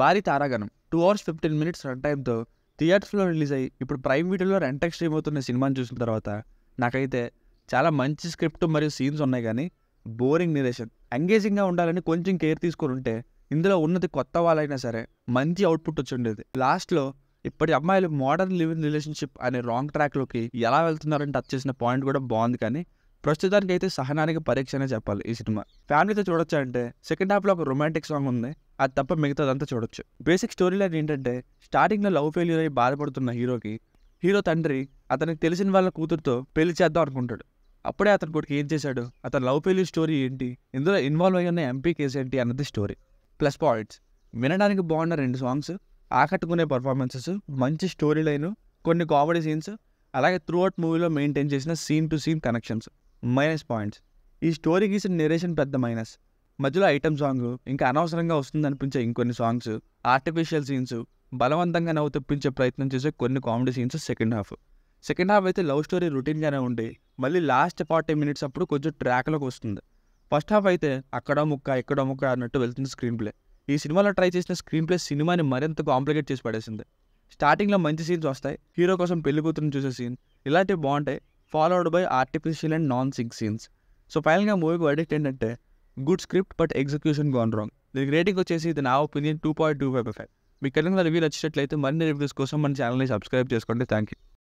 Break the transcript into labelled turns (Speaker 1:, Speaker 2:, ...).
Speaker 1: భారీ తారాగణం two hours fifteen minutes run టైంతో థియేటర్స్లో రిలీజ్ అయ్యి ఇప్పుడు ప్రైమ్ వీడియోలో రెంటెక్ స్ట్రీమ్ అవుతున్న సినిమాని చూసిన తర్వాత నాకైతే చాలా మంచి స్క్రిప్ట్ మరియు సీన్స్ ఉన్నాయి కానీ బోరింగ్ నిరేషన్ ఎంగేజింగ్గా ఉండాలని కొంచెం కేర్ తీసుకుని ఉంటే ఇందులో ఉన్నది కొత్త వాళ్ళైనా సరే మంచి అవుట్పుట్ వచ్చి ఉండేది లాస్ట్లో ఇప్పటి అమ్మాయిలు మోడర్న్ లివింగ్ రిలేషన్షిప్ అనే రాంగ్ ట్రాక్లోకి ఎలా వెళ్తున్నారని టచ్ చేసిన పాయింట్ కూడా బాగుంది కానీ ప్రస్తుతానికి అయితే సహనానికి పరీక్ష అనే చెప్పాలి ఈ సినిమా ఫ్యామిలీతో చూడొచ్చా అంటే సెకండ్ హాఫ్లో ఒక రొమాంటిక్ సాంగ్ ఉంది అది తప్ప మిగతాదంతా చూడొచ్చు బేసిక్ స్టోరీ లైన్ ఏంటంటే స్టార్టింగ్లో లవ్ ఫెయిల్యూర్ అయ్యి బాధపడుతున్న హీరోకి హీరో తండ్రి అతనికి తెలిసిన వాళ్ళ కూతురుతో పెళ్లి చేద్దాం అనుకుంటాడు అప్పుడే అతని కొడుకు ఏం చేశాడు అతని లవ్ ఫెయిల్యూర్ స్టోరీ ఏంటి ఇందులో ఇన్వాల్వ్ అయ్యి ఉన్న ఎంపీ కేసు ఏంటి అన్నది స్టోరీ ప్లస్ పాయింట్స్ వినడానికి బాగున్న రెండు సాంగ్స్ ఆకట్టుకునే పర్ఫార్మెన్సెస్ మంచి స్టోరీ లైన్ కొన్ని కామెడీ సీన్స్ అలాగే త్రూ అవుట్ మూవీలో మెయింటైన్ చేసిన scene to scene connections minus points ఈ స్టోరీ గీసిన నిరేషన్ పెద్ద మైనస్ మధ్యలో ఐటమ్ సాంగ్ ఇంకా అనవసరంగా వస్తుంది అనిపించే ఇంకొన్ని సాంగ్స్ ఆర్టిఫిషియల్ సీన్స్ బలవంతంగా నవ్వు తెప్పించే ప్రయత్నం చేసే కొన్ని comedy scenes second half second half అయితే లవ్ స్టోరీ రొటీన్గానే ఉండి మళ్ళీ లాస్ట్ ఫార్టీ మినిట్స్ అప్పుడు కొంచెం ట్రాక్లోకి వస్తుంది ఫస్ట్ హాఫ్ అయితే అక్కడ ముక్క ఇక్కడ ముక్క అన్నట్టు వెళ్తుంది స్క్రీన్ ప్లే ఈ సినిమాలో ట్రై చేసిన స్క్రీన్ ప్లే సినిమాని మరింత కాంప్లికేట్ చేసి పడేసింది స్టార్టింగ్లో మంచి సీన్స్ వస్తాయి హీరో కోసం పెళ్లి కూతురుని చూసే సీన్ ఇలాంటివి బాగుంటాయి followed by artificial and non sync scenes so ఫైనల్గా మూవీకి అడిక్ట్ ఏంటంటే good script but execution gone wrong దీనికి రేటింగ్ వచ్చేసి ఇది నా opinion two point two five five మీకు కనుక రివ్యూలు వచ్చినట్లయితే మరిన్ని రివ్యూస్ కోసం మన ఛానల్ని సబ్స్క్రైబ్ చేసుకోండి థ్యాంక్ యూ